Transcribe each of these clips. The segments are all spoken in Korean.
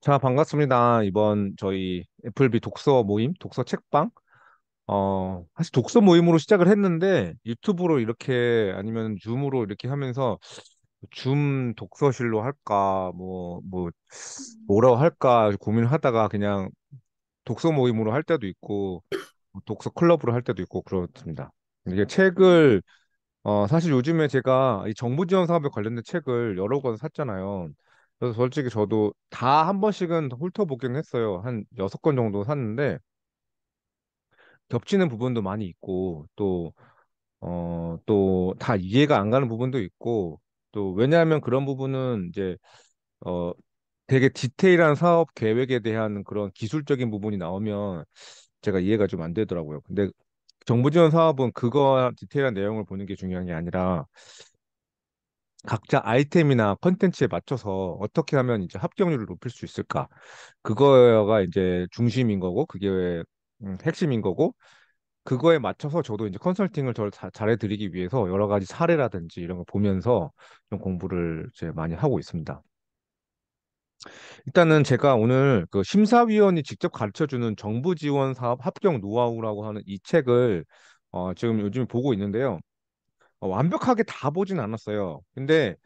자, 반갑습니다. 이번 저희 FLB 독서 모임, 독서 책방. 어, 사실 독서 모임으로 시작을 했는데 유튜브로 이렇게 아니면 줌으로 이렇게 하면서 줌 독서실로 할까, 뭐, 뭐, 뭐라고 할까 고민을 하다가 그냥 독서 모임으로 할 때도 있고 뭐 독서 클럽으로 할 때도 있고 그렇습니다. 이게 책을 어, 사실 요즘에 제가 이 정부 지원 사업에 관련된 책을 여러 권 샀잖아요. 그래서 솔직히 저도 다 한 번씩은 훑어보긴 했어요. 한 여섯 권 정도 샀는데 겹치는 부분도 많이 있고 또 어, 또 다 이해가 안 가는 부분도 있고 또 왜냐하면 그런 부분은 이제 어 되게 디테일한 사업 계획에 대한 그런 기술적인 부분이 나오면 제가 이해가 좀 안 되더라고요. 근데 정부 지원 사업은 그거 디테일한 내용을 보는 게 중요한 게 아니라 각자 아이템이나 컨텐츠에 맞춰서 어떻게 하면 이제 합격률을 높일 수 있을까? 그거가 이제 중심인 거고 그게 음, 핵심인 거고 그거에 맞춰서 저도 이제 컨설팅을 더 잘해드리기 위해서 여러 가지 사례라든지 이런 거 보면서 좀 공부를 이제 많이 하고 있습니다. 일단은 제가 오늘 그 심사위원이 직접 가르쳐주는 정부 지원 사업 합격 노하우라고 하는 이 책을 어 지금 요즘 보고 있는데요. 어, 완벽하게 다 보진 않았어요. 근데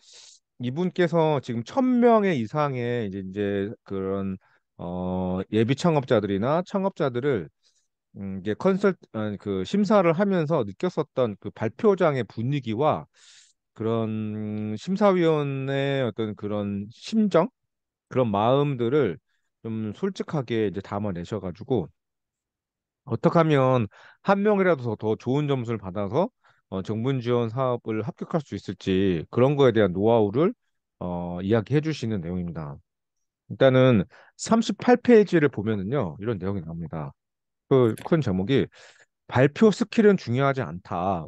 이분께서 지금 천명의 이상의 이제, 이제 그런 어, 예비 창업자들이나 창업자들을 음, 이제 컨설 어, 그 심사를 하면서 느꼈었던 그 발표장의 분위기와 그런 심사위원의 어떤 그런 심정 그런 마음들을 좀 솔직하게 이제 담아내셔가지고 어떻게 하면 한 명이라도 더, 더 좋은 점수를 받아서 어, 정문 지원 사업을 합격할 수 있을지 그런 거에 대한 노하우를 어, 이야기해 주시는 내용입니다. 일단은 38페이지를 보면은요, 이런 내용이 나옵니다. 그 큰 제목이 발표 스킬은 중요하지 않다.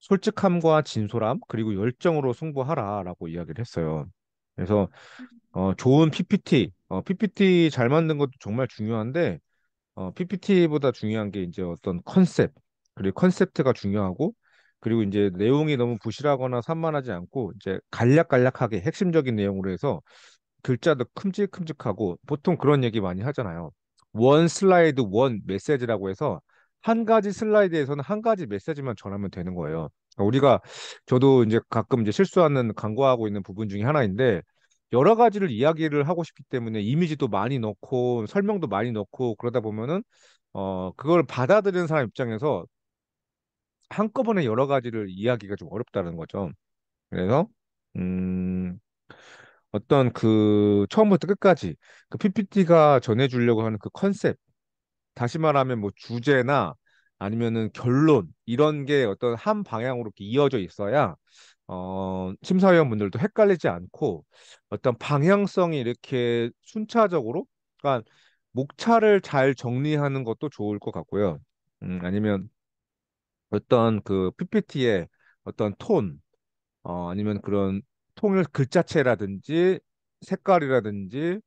솔직함과 진솔함, 그리고 열정으로 승부하라 라고 이야기를 했어요. 그래서, 어, 좋은 PPT, 어, PPT 잘 만든 것도 정말 중요한데, 어, PPT보다 중요한 게 이제 어떤 컨셉, 그리고 컨셉트가 중요하고, 그리고 이제 내용이 너무 부실하거나 산만하지 않고 이제 간략간략하게 핵심적인 내용으로 해서 글자도 큼직큼직하고 보통 그런 얘기 많이 하잖아요. 원 슬라이드 원 메시지라고 해서 한 가지 슬라이드에서는 한 가지 메시지만 전하면 되는 거예요. 우리가 저도 이제 가끔 이제 실수하는 광고하고 있는 부분 중에 하나인데 여러 가지를 이야기를 하고 싶기 때문에 이미지도 많이 넣고 설명도 많이 넣고 그러다 보면은 어 그걸 받아들이는 사람 입장에서 한꺼번에 여러 가지를 이야기가 좀 어렵다는 거죠. 그래서 음, 어떤 그 처음부터 끝까지 그 PPT가 전해주려고 하는 그 컨셉, 다시 말하면 뭐 주제나 아니면은 결론 이런 게 어떤 한 방향으로 이어져 있어야 어, 심사위원분들도 헷갈리지 않고 어떤 방향성이 이렇게 순차적으로, 그러니까 목차를 잘 정리하는 것도 좋을 것 같고요. 음, 아니면 어떤 그 PPT의 어떤 톤, 어, 아니면 그런 통일 글자체라든지 색깔이라든지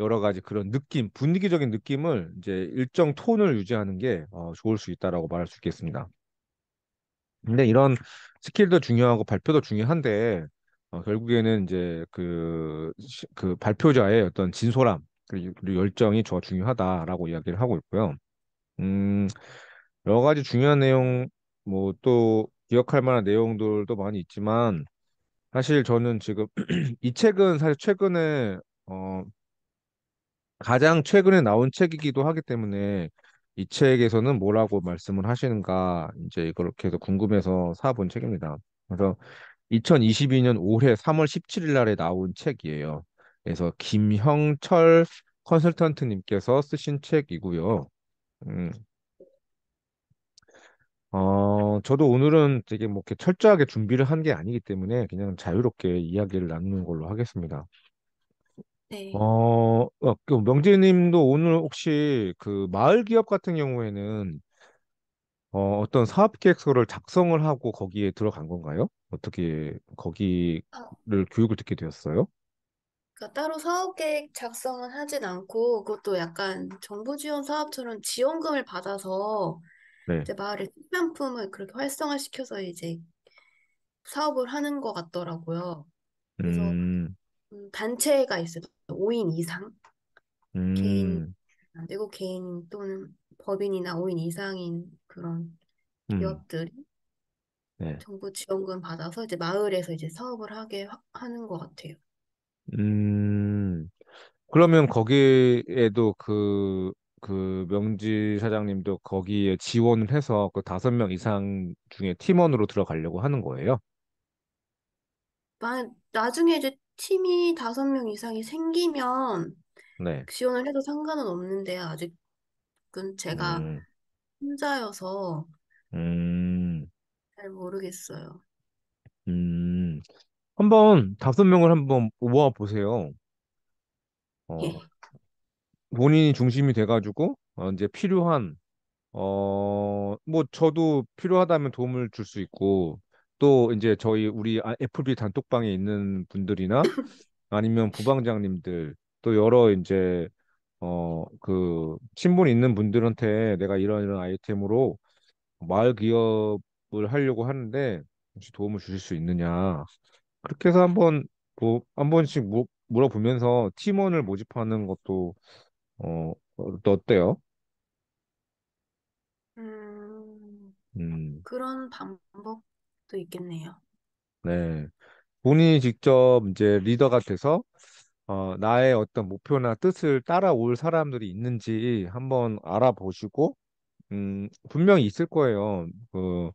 여러 가지 그런 느낌, 분위기적인 느낌을 이제 일정 톤을 유지하는 게 어, 좋을 수 있다라고 말할 수 있겠습니다. 근데 이런 스킬도 중요하고 발표도 중요한데 어, 결국에는 이제 그, 그 발표자의 어떤 진솔함 그리고, 그리고 열정이 더 중요하다라고 이야기를 하고 있고요. 음, 여러 가지 중요한 내용 뭐또 기억할 만한 내용들도 많이 있지만 사실 저는 지금 이 책은 사실 최근에 어 가장 최근에 나온 책이기도 하기 때문에 이 책에서는 뭐라고 말씀을 하시는가 이제 그렇게 해 궁금해서 사본 책입니다. 그래서 2022년 올해 3월 17일 날에 나온 책이에요. 그래서 김형철 컨설턴트님께서 쓰신 책이고요. 음, 어, 저도 오늘은 되게 뭐 이렇게 철저하게 준비를 한 게 아니기 때문에 그냥 자유롭게 이야기를 나누는 걸로 하겠습니다. 네. 어, 어 그 명재님도 오늘 혹시 그 마을 기업 같은 경우에는 어, 어떤 사업 계획서를 작성을 하고 거기에 들어간 건가요? 어떻게 거기를 아. 교육을 듣게 되었어요? 그러니까 따로 사업 계획 작성은 하진 않고 그것도 약간 정부 지원 사업처럼 지원금을 받아서 네. 이제 마을의 식산품을 그렇게 활성화시켜서 이제 사업을 하는 것 같더라고요. 그래서 음. 음, 단체가 있어요. 5인 이상 개인 음. 안 되고 개인 또는 법인이나 5인 이상인 그런 기업들이 네. 정부 지원금 받아서 이제 마을에서 이제 사업을 하게 하, 하는 것 같아요. 음, 그러면 거기에도 그그 명지 사장님도 거기에 지원을 해서 그 다섯 명 이상 중에 팀원으로 들어가려고 하는 거예요. 만 나중에 이제 팀이 다섯 명 이상이 생기면 네. 지원을 해도 상관은 없는데 아직은 제가 음, 혼자여서 음, 잘 모르겠어요. 음. 한번 다섯 명을 한번 모아 보세요. 어. 예. 본인이 중심이 돼가지고 어, 이제 필요한 어 뭐 저도 필요하다면 도움을 줄 수 있고 또 이제 저희 우리 FB 아, 단톡방에 있는 분들이나 아니면 부방장님들 또 여러 이제 어그친분 있는 분들한테 내가 이런 이런 아이템으로 마을 기업을 하려고 하는데 혹시 도움을 주실 수 있느냐 그렇게 해서 한번 뭐한 번씩 뭐 물어보면서 팀원을 모집하는 것도 어, 너 어, 어때요? 음, 음, 그런 방법도 있겠네요. 네. 본인이 직접 이제 리더가 돼서 어, 나의 어떤 목표나 뜻을 따라올 사람들이 있는지 한번 알아보시고, 음, 분명히 있을 거예요. 그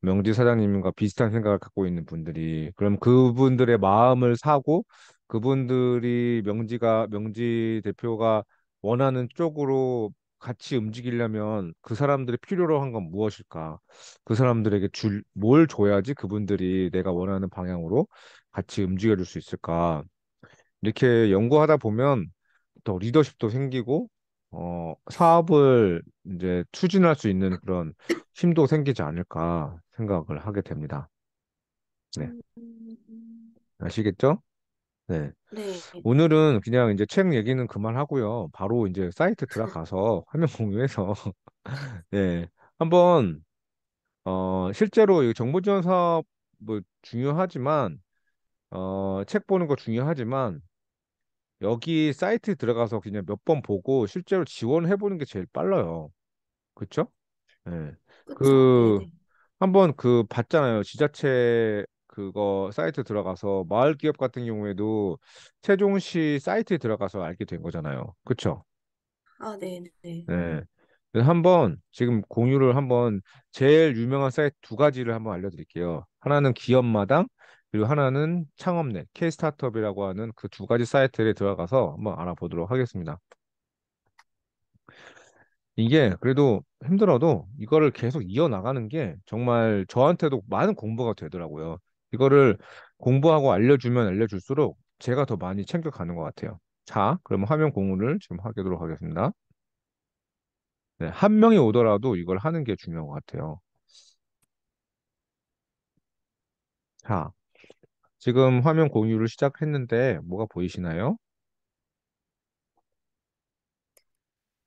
명지 사장님과 비슷한 생각을 갖고 있는 분들이. 그럼 그분들의 마음을 사고, 그분들이 명지가, 명지 대표가 원하는 쪽으로 같이 움직이려면 그 사람들이 필요로 한 건 무엇일까? 그 사람들에게 줄, 뭘 줘야지 그분들이 내가 원하는 방향으로 같이 움직여줄 수 있을까? 이렇게 연구하다 보면 더 리더십도 생기고, 어, 사업을 이제 추진할 수 있는 그런 힘도 생기지 않을까 생각을 하게 됩니다. 네. 음. 아시겠죠? 네. 네. 오늘은 그냥 이제 책 얘기는 그만하고요. 바로 이제 사이트 들어가서 화면 공유해서 네. 한번 어 실제로 이 정보 지원 사업 뭐 중요하지만 어 책 보는 거 중요하지만 여기 사이트 들어가서 그냥 몇 번 보고 실제로 지원해 보는 게 제일 빨라요. 그쵸? 네. 그쵸? 그 네네. 한번 그 봤잖아요. 지자체 그거 사이트 들어가서 마을 기업 같은 경우에도 세종시 사이트에 들어가서 알게 된 거잖아요. 그쵸? 아, 네네. 네. 한번 지금 공유를 한번 제일 유명한 사이트 두 가지를 한번 알려드릴게요. 하나는 기업마당, 그리고 하나는 창업넷, K-스타트업이라고 하는 그 두 가지 사이트에 들어가서 한번 알아보도록 하겠습니다. 이게 그래도 힘들어도 이거를 계속 이어나가는 게 정말 저한테도 많은 공부가 되더라고요. 이거를 공부하고 알려주면 알려줄수록 제가 더 많이 챙겨가는 것 같아요. 자, 그러면 화면 공유를 지금 하도록 하겠습니다. 네, 한 명이 오더라도 이걸 하는 게 중요한 것 같아요. 자, 지금 화면 공유를 시작했는데 뭐가 보이시나요?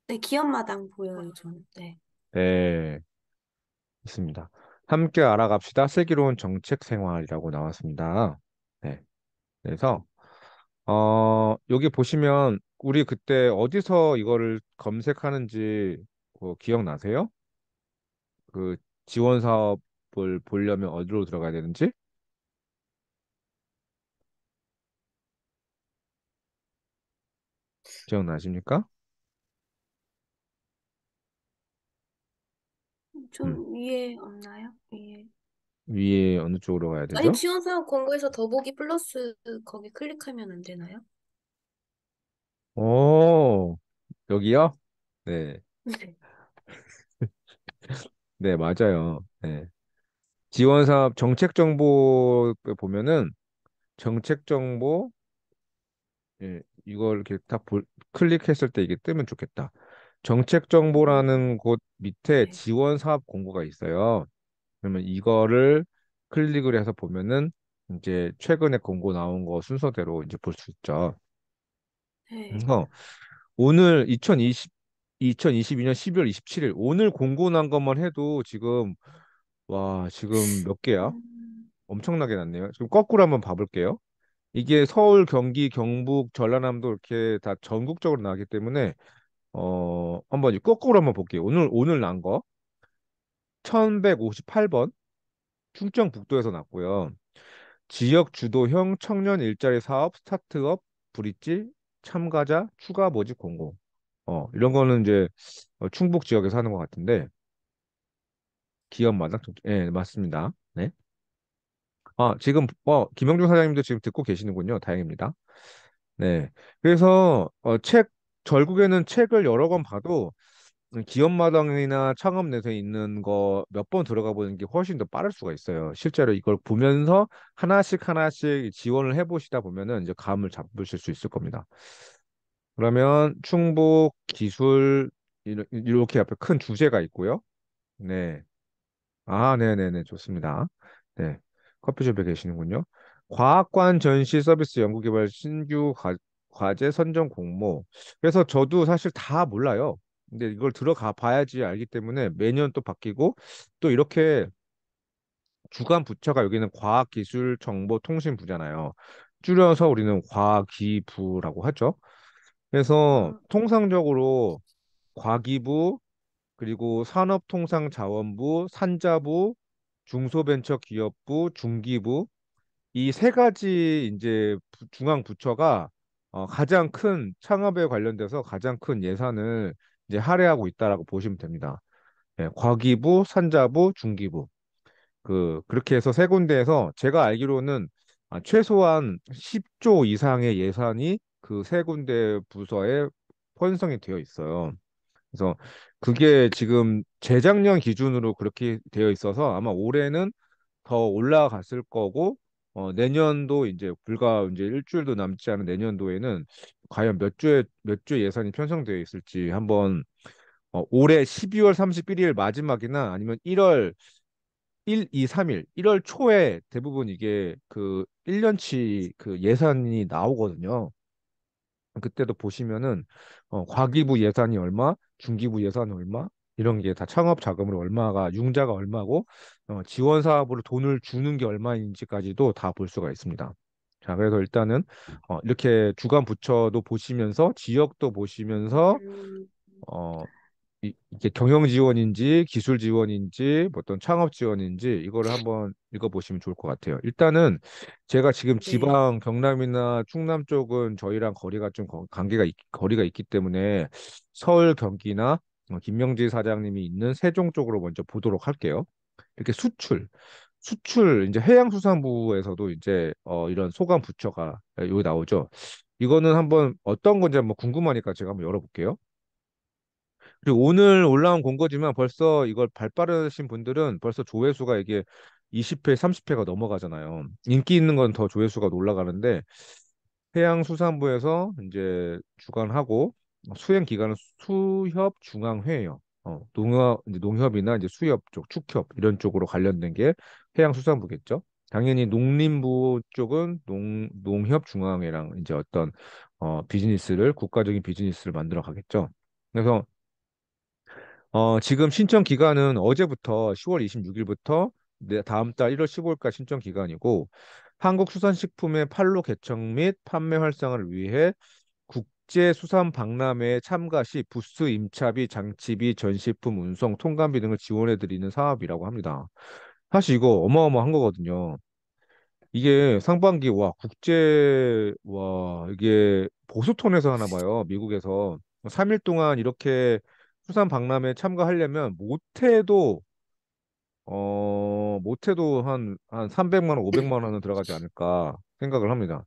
네, 기업마당 보여요, 저는. 네. 네, 있습니다. 함께 알아갑시다. 슬기로운 정책 생활이라고 나왔습니다. 네. 그래서 어, 여기 보시면 우리 그때 어디서 이거를 검색하는지 뭐 기억나세요? 그 지원 사업을 보려면 어디로 들어가야 되는지? 기억나십니까? 좀 음. 위에 없나요? 위에. 위에 어느 쪽으로 가야 되죠? 아니, 지원 사업 공고에서 더보기 플러스 거기 클릭하면 안 되나요? 오, 여기요? 네. 네. 네 맞아요. 네. 지원사업 정책 정보 그 보면은 정책 정보 예, 이걸 이렇게 다 볼- 클릭했을 때 이게 뜨면 좋겠다. 정책 정보라는 음. 곳 밑에 네. 지원 사업 공고가 있어요. 그러면 이거를 클릭을 해서 보면은 이제 최근에 공고 나온 거 순서대로 이제 볼 수 있죠. 네. 그래서 오늘 2020 2022년 12월 27일 오늘 공고 난 것만 해도 지금 와 지금 몇 개야? 음. 엄청나게 났네요. 지금 거꾸로 한번 봐볼게요. 이게 서울, 경기, 경북, 전라남도 이렇게 다 전국적으로 나기 때문에 어, 한번 거꾸로 한번 볼게요. 오늘 오늘 난 거. 1158번 충청북도에서 났고요. 지역 주도형 청년 일자리 사업 스타트업 브릿지 참가자 추가 모집 공고. 어, 이런 거는 이제 어, 충북 지역에서 하는 것 같은데 기업마당 예, 네, 맞습니다. 네. 아, 지금 어, 김영중 사장님도 지금 듣고 계시는군요. 다행입니다. 네. 그래서 어, 책 결국에는 책을 여러 권 봐도 기업마당이나 창업 내에 있는 거 몇 번 들어가 보는 게 훨씬 더 빠를 수가 있어요. 실제로 이걸 보면서 하나씩 하나씩 지원을 해보시다 보면은 이제 감을 잡으실 수 있을 겁니다. 그러면 충북 기술 이렇게 앞에 큰 주제가 있고요. 네. 아, 네네네. 좋습니다. 네. 커피숍에 계시는군요. 과학관 전시 서비스 연구개발 신규 과제 선정 공모. 그래서 저도 사실 다 몰라요. 근데 이걸 들어가 봐야지 알기 때문에 매년 또 바뀌고 또 이렇게 주간 부처가 여기는 과학기술정보통신부잖아요. 줄여서 우리는 과기부라고 하죠. 그래서 음. 통상적으로 과기부 그리고 산업통상자원부, 산자부, 중소벤처기업부, 중기부 이 세 가지 이제 중앙 부처가 어, 가장 큰 창업에 관련돼서 가장 큰 예산을 이제 할애하고 있다라고 보시면 됩니다. 예, 과기부, 산자부, 중기부 그 그렇게 해서 세 군데에서 제가 알기로는 아, 최소한 10조 이상의 예산이 그 세 군데 부서에 편성이 되어 있어요. 그래서 그게 지금 재작년 기준으로 그렇게 되어 있어서 아마 올해는 더 올라갔을 거고 어, 내년도 이제 불과 이제 일주일도 남지 않은 내년도에는 과연 몇 주에 몇 주 예산이 편성되어 있을지 한번 어, 올해 12월 31일 마지막이나 아니면 1월 1, 2, 3일, 1월 초에 대부분 이게 그 1년치 그 예산이 나오거든요. 그때도 보시면은 어, 과기부 예산이 얼마, 중기부 예산이 얼마, 이런 게 다 창업 자금을 얼마가 융자가 얼마고 어, 지원 사업으로 돈을 주는 게 얼마인지까지도 다 볼 수가 있습니다. 자, 그래서 일단은 어, 이렇게 주간 부처도 보시면서 지역도 보시면서 어, 이, 이게 경영 지원인지 기술 지원인지 뭐 어떤 창업 지원인지 이거를 한번 읽어보시면 좋을 것 같아요. 일단은 제가 지금 네. 지방 경남이나 충남 쪽은 저희랑 거리가 좀 관계가 있, 거리가 있기 때문에 서울 경기나 어, 김명지 사장님이 있는 세종 쪽으로 먼저 보도록 할게요. 이렇게 수출, 수출 이제 해양수산부에서도 이제 어, 이런 소감 부처가 여기 어, 나오죠. 이거는 한번 어떤 건지 한번 궁금하니까 제가 한번 열어볼게요. 그리고 오늘 올라온 공고지만 벌써 이걸 발빠르신 분들은 벌써 조회수가 이게 20회, 30회가 넘어가잖아요. 인기 있는 건 더 조회수가 올라가는데 해양수산부에서 이제 주관하고 어, 수행 기관은 수협 중앙회예요. 어, 농협 이제 농협이나 이제 수협 쪽, 축협 이런 쪽으로 관련된 게 해양수산부겠죠. 당연히 농림부 쪽은 농 농협 중앙회랑 이제 어떤 어, 비즈니스를 국가적인 비즈니스를 만들어 가겠죠. 그래서 어, 지금 신청 기간은 어제부터 10월 26일부터 다음 달 1월 15일까지 신청 기간이고 한국수산식품의 판로 개척 및 판매 활성화를 위해 국제수산 박람회에 참가 시 부스 임차비, 장치비, 전시품 운송, 통관비 등을 지원해드리는 사업이라고 합니다. 사실 이거 어마어마한 거거든요. 이게 상반기 와 국제 와 이게 보스톤에서 하나 봐요 미국에서 3일 동안 이렇게 수산 박람회 참가하려면 못해도 어 못해도 한 한 300만 원 500만 원은 들어가지 않을까 생각을 합니다.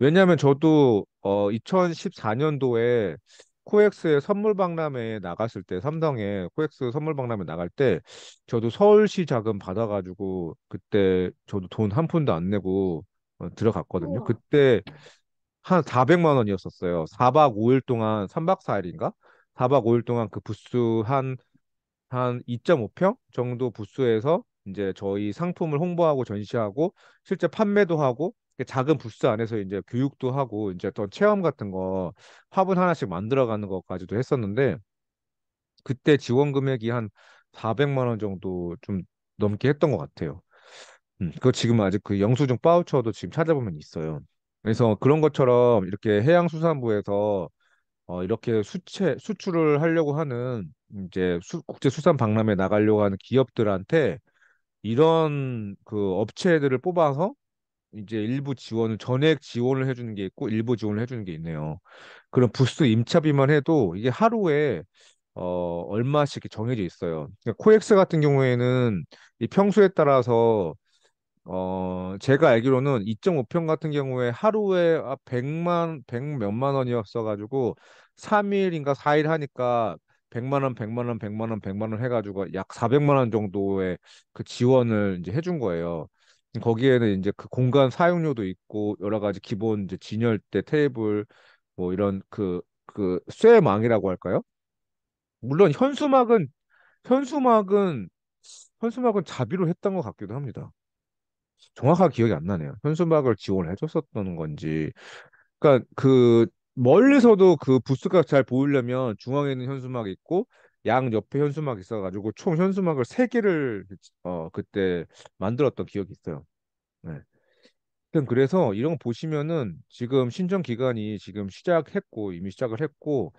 왜냐하면 저도 어, 2014년도에 코엑스의 선물 박람회 나갔을 때 삼성의 코엑스 선물 박람회 나갈 때 저도 서울시 자금 받아가지고 그때 저도 돈 한 푼도 안 내고 어, 들어갔거든요. 우와. 그때 한 400만 원이었었어요. 4박 5일 동안 3박 4일인가? 4박 5일 동안 그 부스 한 한 2.5평 정도 부스에서 이제 저희 상품을 홍보하고 전시하고 실제 판매도 하고 그 작은 부스 안에서 이제 교육도 하고 이제 어떤 체험 같은 거 화분 하나씩 만들어가는 것까지도 했었는데 그때 지원 금액이 한 400만 원 정도 좀 넘게 했던 것 같아요. 음, 그거 지금 아직 그 영수증 파우처도 지금 찾아보면 있어요. 그래서 그런 것처럼 이렇게 해양수산부에서 어, 이렇게 수체 수출을 하려고 하는 이제 수, 국제 수산 박람회 나가려고 하는 기업들한테 이런 그 업체들을 뽑아서 이제 일부 지원을 전액 지원을 해주는 게 있고 일부 지원을 해주는 게 있네요. 그럼 부스 임차비만 해도 이게 하루에 어, 얼마씩 정해져 있어요. 그러니까 코엑스 같은 경우에는 이 평수에 따라서 어, 제가 알기로는 2.5평 같은 경우에 하루에 100만, 100 몇만 원이었어가지고 3일인가 4일 하니까 100만 원, 100만 원, 100만 원, 100만 원 해가지고 약 400만 원 정도의 그 지원을 이제 해준 거예요. 거기에는 이제 그 공간 사용료도 있고 여러 가지 기본 이제 진열대 테이블 뭐 이런 그그 그 쇠망이라고 할까요? 물론 현수막은 현수막은 현수막은 자비로 했던 것 같기도 합니다. 정확하게 기억이 안 나네요. 현수막을 지원 해줬었던 건지. 그러니까 그 멀리서도 그 부스가 잘 보이려면 중앙에 있는 현수막이 있고 양 옆에 현수막 있어가지고 총 현수막을 세 개를 어 그때 만들었던 기억이 있어요. 네. 그래서 이런 거 보시면은 지금 신청 기간이 지금 시작했고 이미 시작을 했고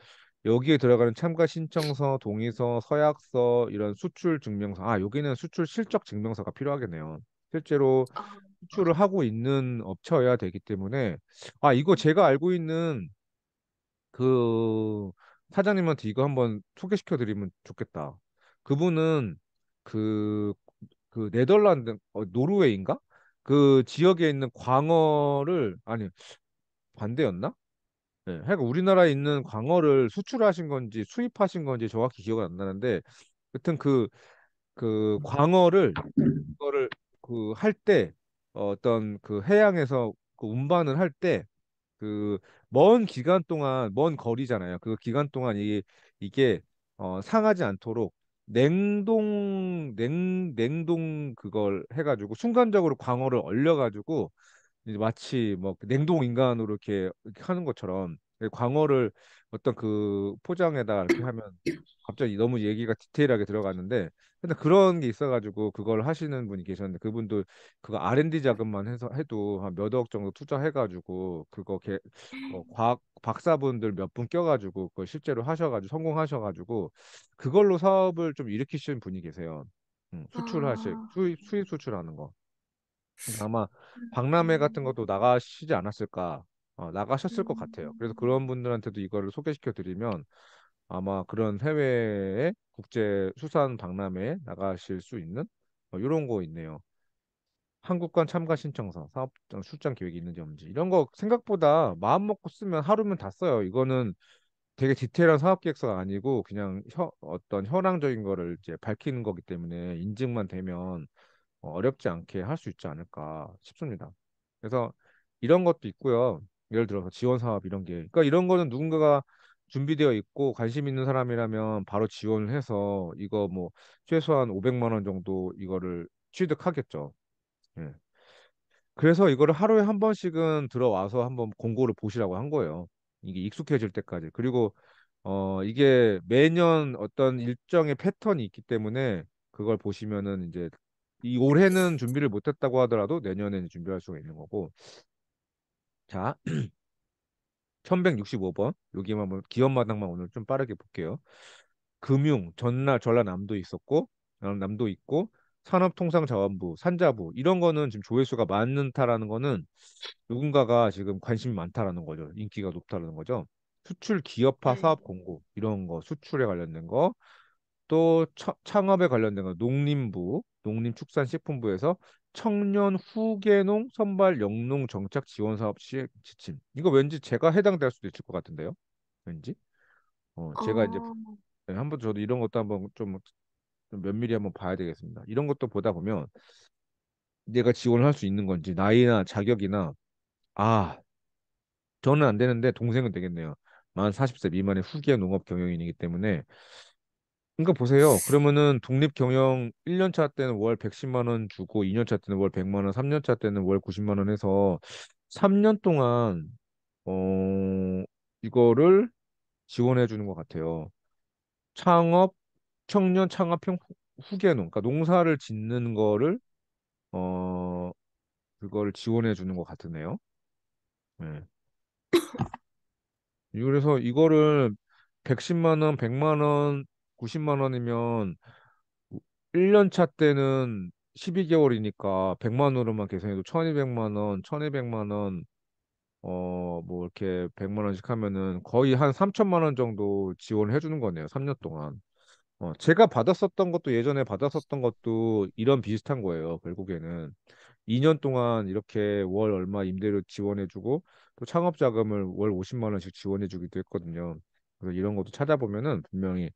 여기에 들어가는 참가 신청서, 동의서, 서약서 이런 수출 증명서 아 여기는 수출 실적 증명서가 필요하겠네요. 실제로 아. 수출을 하고 있는 업체여야 되기 때문에 아 이거 제가 알고 있는 그 사장님한테 이거 한번 소개시켜 드리면 좋겠다. 그분은 그, 그 네덜란드, 어, 노르웨이인가? 그 지역에 있는 광어를, 아니, 반대였나? 네, 하여간 우리나라에 있는 광어를 수출하신 건지 수입하신 건지 정확히 기억은 안 나는데, 여튼 그, 그 광어를, 그거를 그 할 때, 어, 어떤 그 해양에서 그 운반을 할때 그먼 기간 동안 먼 거리잖아요. 그 기간 동안 이게 이게 어, 상하지 않도록 냉동 냉 냉동 그걸 해가지고 순간적으로 광어를 얼려가지고 마치 뭐 그 냉동 인간으로 이렇게, 이렇게 하는 것처럼 그 광어를 어떤 그 포장에다 이렇게 하면 갑자기 너무 얘기가 디테일하게 들어갔는데 근데 그런 게 있어가지고 그걸 하시는 분이 계셨는데 그분도 그거 R&D 자금만 해서 해도 한 몇 억 정도 투자해가지고 그거 개, 어, 과학 박사분들 몇 분 껴가지고 그걸 실제로 하셔가지고 성공하셔가지고 그걸로 사업을 좀 일으키시는 분이 계세요. 음, 수출하실 아... 수입, 수입 수출하는 거. 그러니까 아마 음. 박람회 같은 것도 나가시지 않았을까 어, 나가셨을 음. 것 같아요. 음. 그래서 그런 분들한테도 이거를 소개시켜 드리면 아마 그런 해외의 국제 수산 박람회에 나가실 수 있는 어, 뭐 이런 거 있네요. 한국관 참가 신청서, 사업장 출장 계획이 있는지 없는지 이런 거 생각보다 마음 먹고 쓰면 하루면 다 써요. 이거는 되게 디테일한 사업 계획서가 아니고 그냥 혀, 어떤 현황적인 거를 이제 밝히는 거기 때문에 인증만 되면 어, 어렵지 않게 할 수 있지 않을까 싶습니다. 그래서 이런 것도 있고요. 예를 들어서 지원 사업 이런 게 그러니까 이런 거는 누군가가 준비되어 있고 관심 있는 사람이라면 바로 지원을 해서 이거 뭐 최소한 500만 원 정도 이거를 취득하겠죠. 예. 그래서 이거를 하루에 한 번씩은 들어와서 한번 공고를 보시라고 한 거예요. 이게 익숙해질 때까지. 그리고 어 이게 매년 어떤 일정의 패턴이 있기 때문에 그걸 보시면은 이제 이 올해는 준비를 못했다고 하더라도 내년에는 준비할 수가 있는 거고 자, 1165번 여기만 보 기업마당만 오늘 좀 빠르게 볼게요. 금융, 전라, 전라남도 있었고 어, 남도 있고 산업통상자원부, 산자부 이런 거는 지금 조회수가 많다라는 거는 누군가가 지금 관심이 많다라는 거죠. 인기가 높다라는 거죠. 수출 기업화 네. 사업 공고 이런 거 수출에 관련된 거 또 창업에 관련된 거 농림부, 농림축산식품부에서 청년 후계농 선발 영농 정착 지원 사업 시행 지침. 이거 왠지 제가 해당될 수도 있을 것 같은데요. 왠지. 어, 제가 어... 이제 아. 네, 한번 저도 이런 것도 한번 좀, 좀 면밀히 한번 봐야 되겠습니다. 이런 것도 보다 보면 내가 지원을 할 수 있는 건지 나이나 자격이나 아 저는 안 되는데 동생은 되겠네요. 만 40세 미만의 후계 농업 경영인이기 때문에 그러니까 보세요. 그러면은 독립 경영 1년 차 때는 월 110만 원 주고 2년 차 때는 월 100만 원, 3년 차 때는 월 90만 원 해서 3년 동안 어 이거를 지원해 주는 것 같아요. 창업 청년 창업 형 후계농, 그러니까 농사를 짓는 거를 어그걸 지원해 주는 것 같으네요. 네. 그래서 이거를 110만 원, 100만 원 90만 원이면 1년 차 때는 12개월이니까 100만 원으로만 계산해도 1200만 원, 1200만 원, 어, 뭐 이렇게 100만 원씩 하면은 거의 한 3천만 원 정도 지원을 해주는 거네요. 3년 동안. 어, 제가 받았었던 것도 예전에 받았었던 것도 이런 비슷한 거예요. 결국에는 2년 동안 이렇게 월 얼마 임대료 지원해주고 또 창업 자금을 월 50만 원씩 지원해주기도 했거든요. 그래서 이런 것도 찾아보면은 분명히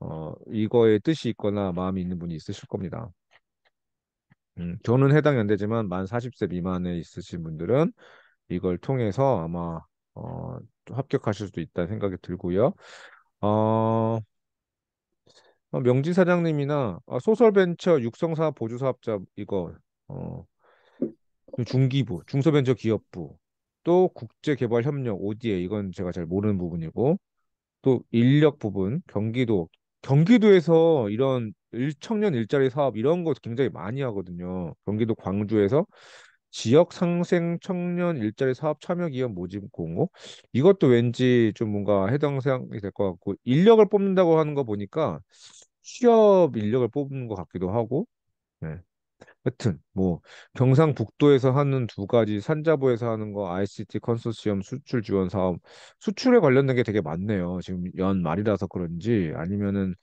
어, 이거에 뜻이 있거나 마음이 있는 분이 있으실 겁니다. 음, 저는 해당이 안 되지만 만 40세 미만에 있으신 분들은 이걸 통해서 아마 어, 합격하실 수도 있다는 생각이 들고요. 어, 어 명진 사장님이나 아, 소설벤처 육성사업 보조사업자 이거 어, 중기부, 중소벤처기업부 또 국제개발협력 ODA 이건 제가 잘 모르는 부분이고 또 인력 부분 경기도 경기도에서 이런 청년 일자리 사업 이런 거 굉장히 많이 하거든요. 경기도 광주에서 지역 상생 청년 일자리 사업 참여 기업 모집 공고 이것도 왠지 좀 뭔가 해당 사항이 될 것 같고 인력을 뽑는다고 하는 거 보니까 취업 인력을 뽑는 것 같기도 하고 네. 하여튼 뭐 경상북도에서 하는 두 가지 산자부에서 하는 거 ICT 컨소시엄 수출 지원 사업 수출에 관련된 게 되게 많네요. 지금 연 말이라서 그런지 아니면은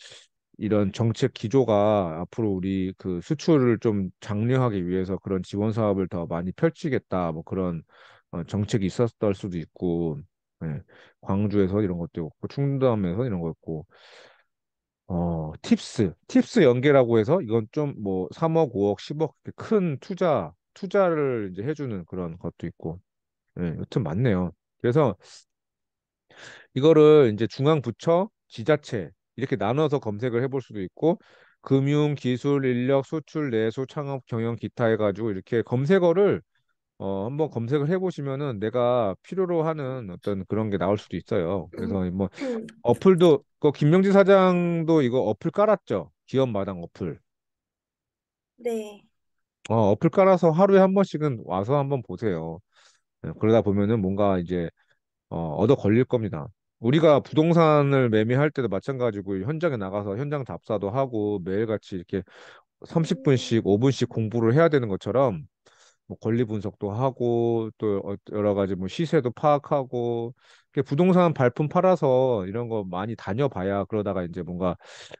이런 정책 기조가 앞으로 우리 그 수출을 좀 장려하기 위해서 그런 지원 사업을 더 많이 펼치겠다 뭐 그런 어 정책이 있었을 수도 있고 네. 광주에서 이런 것도 있고 충남에서 이런 거있고 어, 팁스, 팁스 연계라고 해서 이건 좀 뭐 3억, 5억, 10억 큰 투자, 투자를 이제 해주는 그런 것도 있고, 예, 여튼 많네요. 그래서 이거를 이제 중앙부처, 지자체 이렇게 나눠서 검색을 해볼 수도 있고, 금융, 기술, 인력, 수출, 내수, 창업, 경영, 기타 해가지고 이렇게 검색어를 어, 한번 검색을 해보시면은 내가 필요로 하는 어떤 그런 게 나올 수도 있어요. 그래서 음. 뭐 음. 어플도 그김명진 사장도 이거 어플 깔았죠? 기업마당 어플. 네. 어, 어플 깔아서 하루에 한 번씩은 와서 한번 보세요. 네, 그러다 보면은 뭔가 이제 어, 얻어 걸릴 겁니다. 우리가 부동산을 매매할 때도 마찬가지고 현장에 나가서 현장 답사도 하고 매일같이 이렇게 30분씩, 5분씩 공부를 해야 되는 것처럼 뭐 권리 분석도 하고 또 어, 여러 가지 뭐 시세도 파악하고 부동산 발품 팔아서 이런 거 많이 다녀봐야 그러다가 이제 뭔가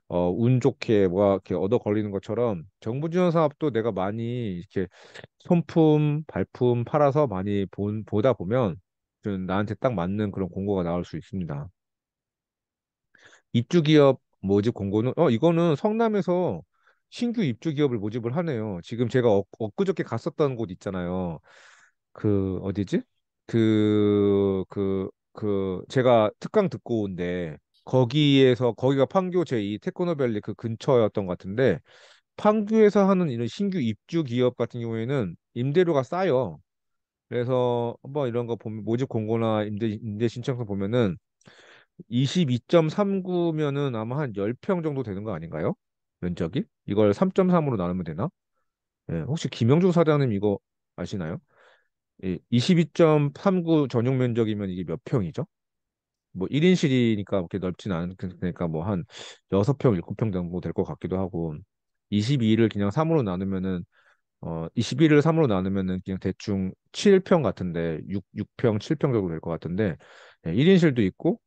어, 운 좋게 뭐가 이렇게 얻어 걸리는 것처럼 정부 지원 사업도 내가 많이 이렇게 손품 발품 팔아서 많이 본 보다 보면 좀 나한테 딱 맞는 그런 공고가 나올 수 있습니다. 입주 기업 모집 공고는 어 이거는 성남에서 신규 입주 기업을 모집을 하네요. 지금 제가 엊, 엊그저께 갔었던 곳 있잖아요. 그 어디지? 그 그, 그 제가 특강 듣고 온데 거기에서 거기가 판교 제2 테크노밸리 그 근처였던 것 같은데 판교에서 하는 이런 신규 입주 기업 같은 경우에는 임대료가 싸요. 그래서 한번 이런 거 보면 모집 공고나 임대 임대 신청서 보면은 22.39면은 아마 한 10평 정도 되는 거 아닌가요? 면적이 이걸 3.3으로 나누면 되나? 예, 혹시 김영중 사장님 이거 아시나요? 예, 22.39 전용 면적이면 이게 몇 평이죠? 뭐 1인실이니까 그렇게 넓진 않으니까 그, 그러니까 뭐한 6평, 7평 정도 될 것 같기도 하고 22를 그냥 3으로 나누면은 어 22를 3으로 나누면은 그냥 대충 7평 같은데 6, 6평, 7평 정도 될 것 같은데 예, 1인실도 있고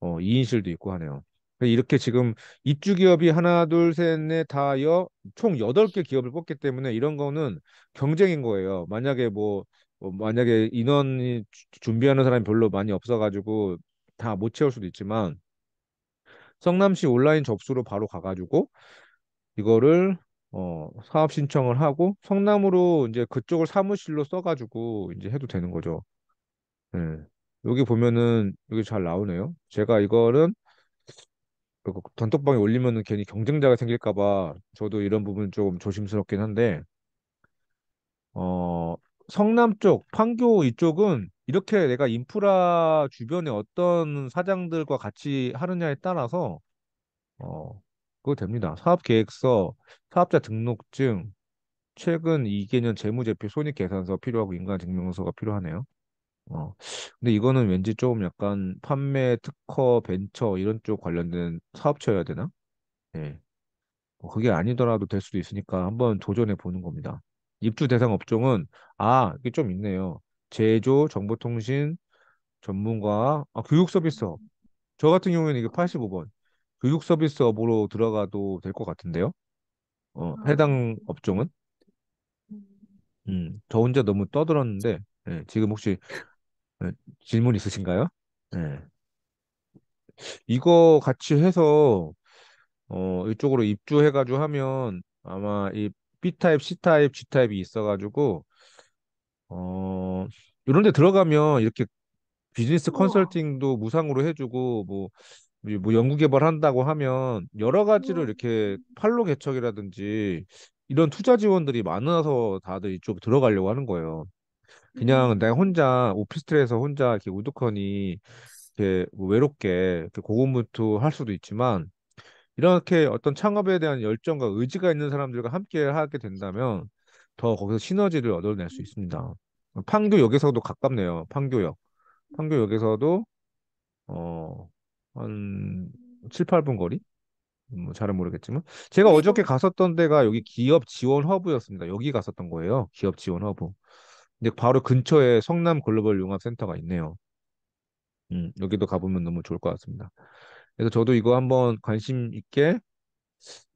어 2인실도 있고 하네요. 이렇게 지금 입주 기업이 하나, 둘, 셋, 넷, 다여총 여덟 개 기업을 뽑기 때문에 이런 거는 경쟁인 거예요. 만약에 뭐, 뭐 만약에 인원이 준비하는 사람이 별로 많이 없어가지고 다 못 채울 수도 있지만 성남시 온라인 접수로 바로 가가지고 이거를 어, 사업 신청을 하고 성남으로 이제 그쪽을 사무실로 써가지고 이제 해도 되는 거죠. 네. 여기 보면은 여기 잘 나오네요. 제가 이거는 그리고 단톡방에 올리면은 괜히 경쟁자가 생길까 봐 저도 이런 부분 조금 조심스럽긴 한데 어 성남 쪽 판교 이쪽은 이렇게 내가 인프라 주변에 어떤 사장들과 같이 하느냐에 따라서 어 그거 됩니다. 사업 계획서, 사업자 등록증, 최근 2개년 재무제표 손익계산서 필요하고 인간증명서가 필요하네요. 어. 근데 이거는 왠지 좀 약간 판매, 특허, 벤처 이런 쪽 관련된 사업체여야 되나? 예. 뭐 그게 아니더라도 될 수도 있으니까 한번 도전해 보는 겁니다. 입주 대상 업종은 아, 이게 좀 있네요. 제조, 정보통신, 전문가, 아, 교육 서비스업. 저 같은 경우에는 이게 85번. 교육 서비스업으로 들어가도 될 것 같은데요. 어, 아, 해당 업종은? 음. 음, 저 혼자 너무 떠들었는데, 예, 지금 혹시 질문 있으신가요? 네. 이거 같이 해서 어, 이쪽으로 입주해가지고 하면 아마 이 B타입, C타입, G타입이 있어가지고 어, 이런 데 들어가면 이렇게 비즈니스 우와. 컨설팅도 무상으로 해주고 뭐, 뭐 연구개발 한다고 하면 여러 가지로 이렇게 팔로 개척이라든지 이런 투자 지원들이 많아서 다들 이쪽 들어가려고 하는 거예요. 그냥 음. 내가 혼자 오피스텔에서 혼자 이렇게 우두커니 이렇게 뭐 외롭게 고군분투할 수도 있지만 이렇게 어떤 창업에 대한 열정과 의지가 있는 사람들과 함께 하게 된다면 더 거기서 시너지를 얻어낼 수 있습니다. 판교역에서도 가깝네요. 판교역. 판교역에서도 어, 한 7, 8분 거리? 뭐 잘은 모르겠지만 제가 어저께 뭐 갔었던 데가 여기 기업 지원 허브였습니다. 여기 갔었던 거예요. 기업 지원 허브. 근데 바로 근처에 성남 글로벌 융합센터가 있네요. 음, 여기도 가보면 너무 좋을 것 같습니다. 그래서 저도 이거 한번 관심 있게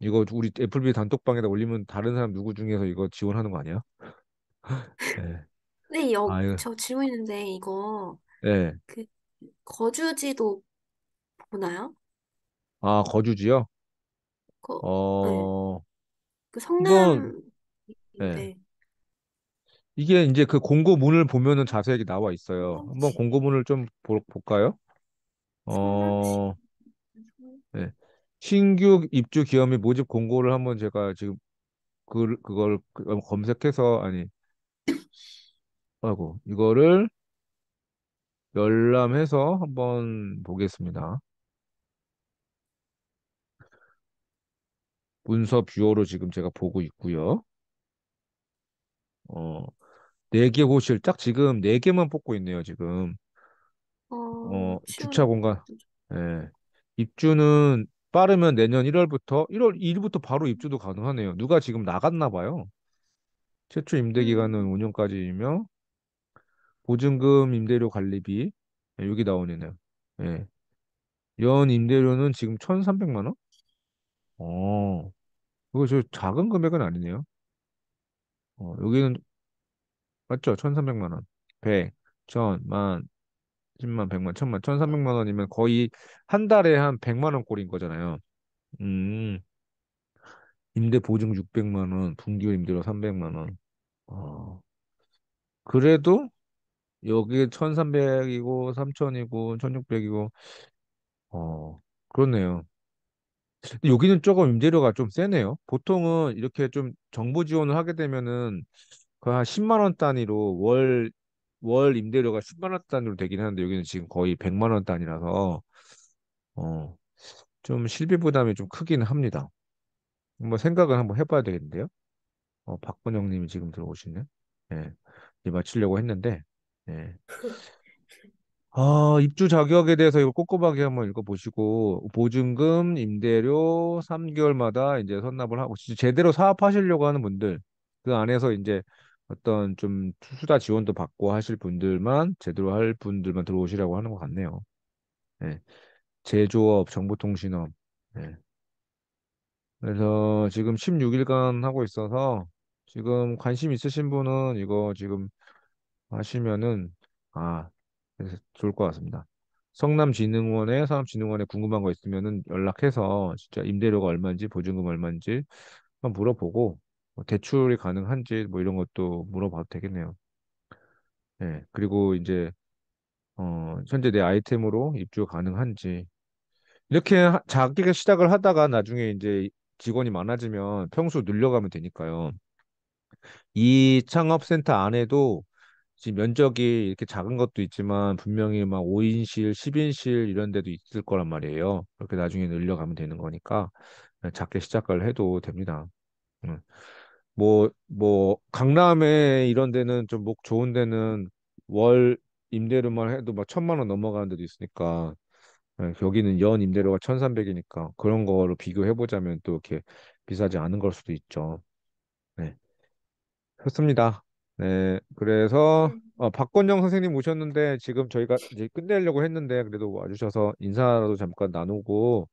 이거 우리 애플비 단톡방에다 올리면 다른 사람 누구 중에서 이거 지원하는 거 아니야? 네. 네, 여, 아, 저 질문 있는데 이거 네. 그 거주지도 보나요? 아, 거주지요? 거, 네. 어, 그 성남 이건, 네. 네. 이게 이제 그 공고문을 보면은 자세하게 나와 있어요. 아, 한번 네. 공고문을 좀 보, 볼까요? 어, 네. 신규 입주 기업의 모집 공고를 한번 제가 지금 그, 그걸 검색해서, 아니, 아이고, 이거를 열람해서 한번 보겠습니다. 문서 뷰어로 지금 제가 보고 있고요. 어, 네개 호실 딱 지금 네 개만 뽑고 있네요, 지금. 어, 어, 주차 공간. 예. 입주는 빠르면 내년 1월부터 1월 1일부터 바로 입주도 가능하네요. 누가 지금 나갔나 봐요. 최초 임대 음. 기간은 5년까지이며 보증금, 임대료 관리비 예, 여기 나오네요. 예. 연 임대료는 지금 1,300만 원? 어. 그거 저 작은 금액은 아니네요. 어, 여기는 맞죠? 1,300만 원. 100, 1000, 만, 10만, 100만, 1000만, 1,300만 원이면 거의 한 달에 한 100만 원 꼴인 거잖아요. 음. 임대 보증 600만 원, 분기율 임대료 300만 원. 어. 그래도 여기 1,300이고 3,000이고 1,600이고 어, 그렇네요. 여기는 조금 임대료가 좀 세네요. 보통은 이렇게 좀 정부 지원을 하게 되면은 거한 그 10만 원 단위로 월, 월 임대료가 10만 원 단위로 되긴 하는데 여기는 지금 거의 100만 원 단위라서 어, 좀 실비 부담이 좀크긴 합니다. 뭐 생각을 한번 해봐야 되겠는데요. 어, 박근영 님이 지금 들어오시네. 예. 이 마치려고 했는데, 예. 아, 입주 자격에 대해서 이거 꼼꼼하게 한번 읽어보시고, 보증금, 임대료 3개월마다 이제 선납을 하고, 제대로 사업하시려고 하는 분들, 그 안에서 이제 어떤 좀투 수다 지원도 받고 하실 분들만 제대로 할 분들만 들어오시라고 하는 것 같네요. 네. 제조업, 정보통신업. 네. 그래서 지금 16일간 하고 있어서 지금 관심 있으신 분은 이거 지금 하시면은 아 좋을 것 같습니다. 성남진흥원에 산업진흥원에 궁금한 거 있으면은 연락해서 진짜 임대료가 얼마인지 보증금 얼마인지 한번 물어보고 뭐 대출이 가능한지 뭐 이런 것도 물어봐도 되겠네요. 네, 그리고 이제 어, 현재 내 아이템으로 입주 가능한지 이렇게 작게 시작을 하다가 나중에 이제 직원이 많아지면 평수 늘려가면 되니까요. 이 창업센터 안에도 지금 면적이 이렇게 작은 것도 있지만 분명히 막 5인실, 10인실 이런 데도 있을 거란 말이에요. 그렇게 나중에 늘려가면 되는 거니까 어, 작게 시작을 해도 됩니다. 음. 뭐, 뭐, 강남에 이런 데는 좀 목 좋은 데는 월 임대료만 해도 막 천만 원 넘어가는 데도 있으니까, 예, 여기는 연 임대료가 1,300이니까 그런 거로 비교해보자면 또 이렇게 비싸지 않은 걸 수도 있죠. 네. 좋습니다. 네. 그래서, 어, 박건영 선생님 오셨는데 지금 저희가 이제 끝내려고 했는데 그래도 와주셔서 인사라도 잠깐 나누고,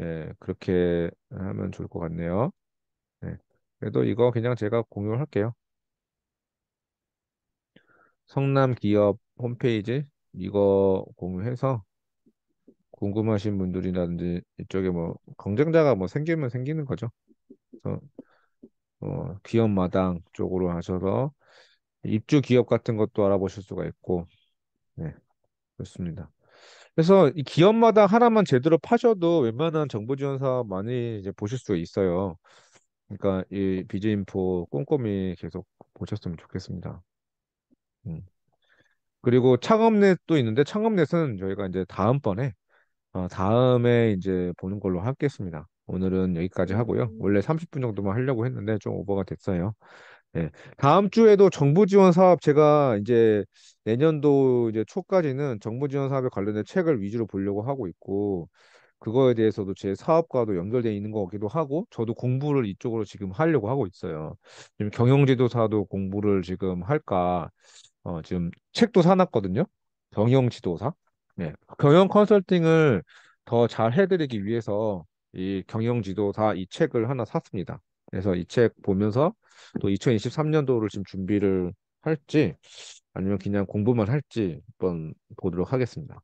예, 그렇게 하면 좋을 것 같네요. 그래도 이거 그냥 제가 공유를 할게요. 성남 기업 홈페이지 이거 공유해서 궁금하신 분들이라든지 이쪽에 뭐 경쟁자가 뭐 생기면 생기는 거죠. 그래서 어, 기업 마당 쪽으로 하셔서 입주 기업 같은 것도 알아보실 수가 있고, 네, 그렇습니다. 그래서 이 기업마다 하나만 제대로 파셔도 웬만한 정부 지원 사업 많이 이제 보실 수 있어요. 그러니까 이 비즈인포 꼼꼼히 계속 보셨으면 좋겠습니다. 음. 그리고 창업넷도 있는데 창업넷은 저희가 이제 다음번에 어, 다음에 이제 보는 걸로 하겠습니다. 오늘은 여기까지 하고요. 음. 원래 30분 정도만 하려고 했는데 좀 오버가 됐어요. 네. 다음 주에도 정부 지원 사업 제가 이제 내년도 이제 초까지는 정부 지원 사업에 관련된 책을 위주로 보려고 하고 있고 그거에 대해서도 제 사업과도 연결되어 있는 것 같기도 하고 저도 공부를 이쪽으로 지금 하려고 하고 있어요. 지금 경영지도사도 공부를 지금 할까 어, 지금 책도 사놨거든요. 경영지도사. 네. 경영 컨설팅을 더 잘 해드리기 위해서 이 경영지도사 이 책을 하나 샀습니다. 그래서 이 책 보면서 또 2023년도를 지금 준비를 할지 아니면 그냥 공부만 할지 한번 보도록 하겠습니다.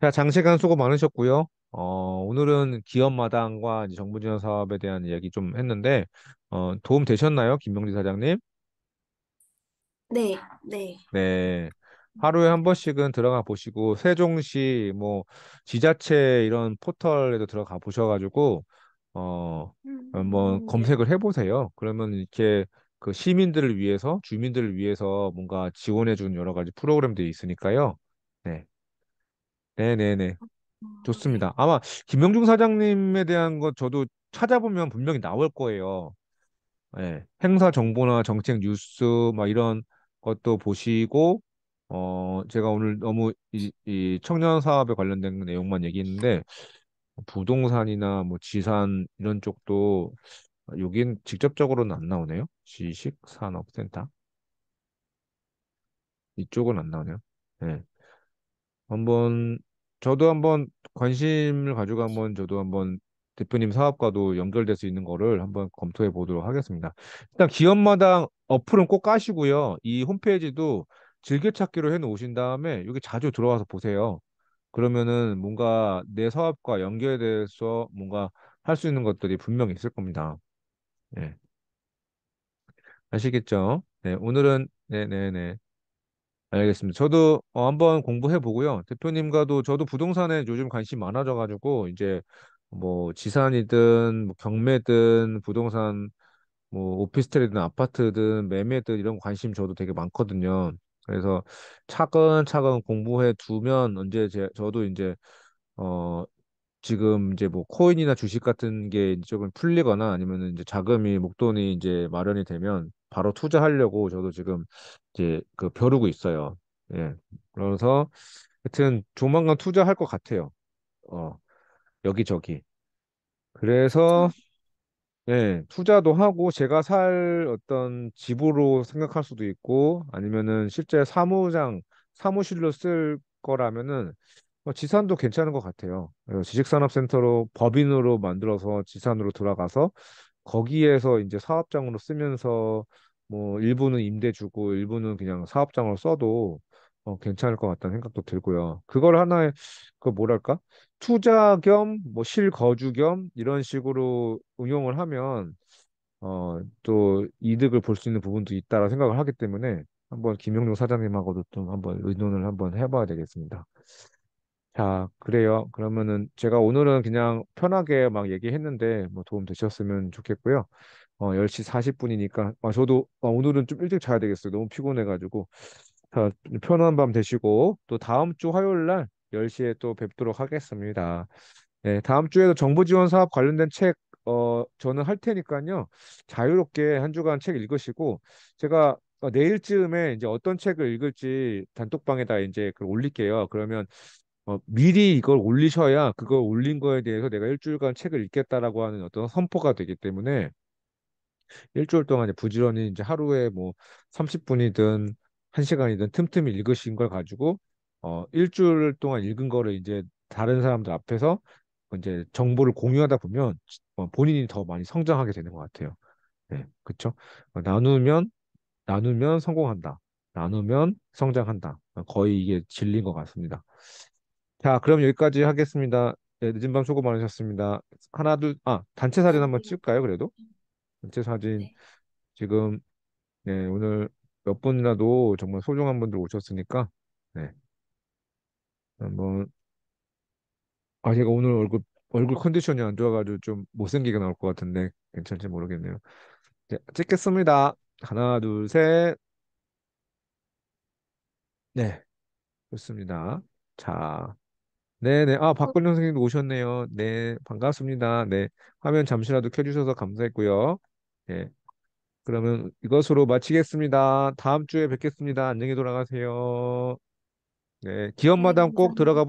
자, 장시간 수고 많으셨고요. 어, 오늘은 기업마당과 이제 정부 지원 사업에 대한 이야기 좀 했는데 어, 도움 되셨나요, 김명지 사장님? 네, 네. 네. 하루에 한 번씩은 들어가 보시고 세종시 뭐 지자체 이런 포털에도 들어가 보셔가지고 어 한번 음, 네. 검색을 해보세요. 그러면 이렇게 그 시민들을 위해서 주민들을 위해서 뭔가 지원해주는 여러 가지 프로그램들이 있으니까요. 네, 네네네. 좋습니다. 아, 네. 아마 김명중 사장님에 대한 것 저도 찾아보면 분명히 나올 거예요. 예. 행사 정보나 정책 뉴스 막 이런 것도 보시고 어 제가 오늘 너무 이, 이 청년 사업에 관련된 내용만 얘기했는데 부동산이나 뭐 지산 이런 쪽도 여긴 직접적으로는 안 나오네요. 지식 산업센터 이쪽은 안 나오네요. 예. 한번 저도 한번 관심을 가지고 한번 저도 한번 대표님 사업과도 연결될 수 있는 거를 한번 검토해 보도록 하겠습니다. 일단 기업마다 어플은 꼭 까시고요. 이 홈페이지도 즐겨찾기로 해 놓으신 다음에 여기 자주 들어와서 보세요. 그러면은 뭔가 내 사업과 연결돼서 뭔가 할 수 있는 것들이 분명히 있을 겁니다. 네. 아시겠죠? 네, 오늘은 네네네. 네, 네. 알겠습니다. 저도 어, 한번 공부해 보고요. 대표님과도 저도 부동산에 요즘 관심 많아져 가지고 이제 뭐 지산이든 뭐 경매든 부동산 뭐 오피스텔이든 아파트든 매매든 이런 관심 저도 되게 많거든요. 그래서 차근차근 공부해 두면 언제 제, 저도 이제 어 지금 이제 뭐 코인이나 주식 같은 게 조금 풀리거나 아니면 이제 자금이 목돈이 이제 마련이 되면 바로 투자하려고 저도 지금 이제 그 벼르고 있어요. 예. 그래서 하여튼 조만간 투자할 것 같아요. 어, 여기저기. 그래서 음. 예, 투자도 하고 제가 살 어떤 집으로 생각할 수도 있고 아니면은 실제 사무장 사무실로 쓸 거라면은 뭐 지산도 괜찮은 것 같아요. 지식산업센터로 법인으로 만들어서 지산으로 돌아가서 거기에서 이제 사업장으로 쓰면서 뭐 일부는 임대주고 일부는 그냥 사업장으로 써도 어, 괜찮을 것 같다는 생각도 들고요. 그걸 하나의 그 뭐랄까 투자 겸뭐 실거주 겸 이런 식으로 응용을 하면 어, 또 이득을 볼 수 있는 부분도 있다라 생각을 하기 때문에 한번 김용룡 사장님하고도 좀 한번 의논을 한번 해봐야 되겠습니다. 자, 그래요. 그러면은 제가 오늘은 그냥 편하게 막 얘기했는데 뭐 도움 되셨으면 좋겠고요. 어, 10시 40분이니까 아, 저도 아, 오늘은 좀 일찍 자야 되겠어요. 너무 피곤해가지고 자, 편안한 밤 되시고 또 다음 주 화요일 날 10시에 또 뵙도록 하겠습니다. 네, 다음 주에도 정부 지원 사업 관련된 책 어, 저는 할 테니까요. 자유롭게 한 주간 책 읽으시고 제가 어, 내일쯤에 이제 어떤 책을 읽을지 단톡방에다 이제 그걸 올릴게요. 그러면 어, 미리 이걸 올리셔야 그걸 올린 거에 대해서 내가 일주일간 책을 읽겠다라고 하는 어떤 선포가 되기 때문에 일주일 동안 부지런히 이제 하루에 뭐 30분이든 1시간이든 틈틈이 읽으신 걸 가지고 어 일주일 동안 읽은 거를 이제 다른 사람들 앞에서 이제 정보를 공유하다 보면 어, 본인이 더 많이 성장하게 되는 것 같아요. 네, 그렇죠? 나누면 나누면 성공한다. 나누면 성장한다. 어, 거의 이게 진리인 것 같습니다. 자, 그럼 여기까지 하겠습니다. 네, 늦은 밤 수고 많으셨습니다. 하나 둘아 단체 사진 한번 네. 찍을까요? 그래도. 전체 사진 네. 지금 네, 오늘 몇 분이라도 정말 소중한 분들 오셨으니까 네. 한번 아 제가 오늘 얼굴 얼굴 컨디션이 안 좋아가지고 좀 못생기게 나올 것 같은데 괜찮지 모르겠네요. 네, 찍겠습니다. 하나 둘 셋. 네 좋습니다. 자 네네 네. 아 어. 박근영 선생님도 오셨네요. 네 반갑습니다. 네 화면 잠시라도 켜주셔서 감사했고요. 예. 그러면 이것으로 마치겠습니다. 다음 주에 뵙겠습니다. 안녕히 돌아가세요. 네, 기업마담 네, 꼭 들어가 보세요.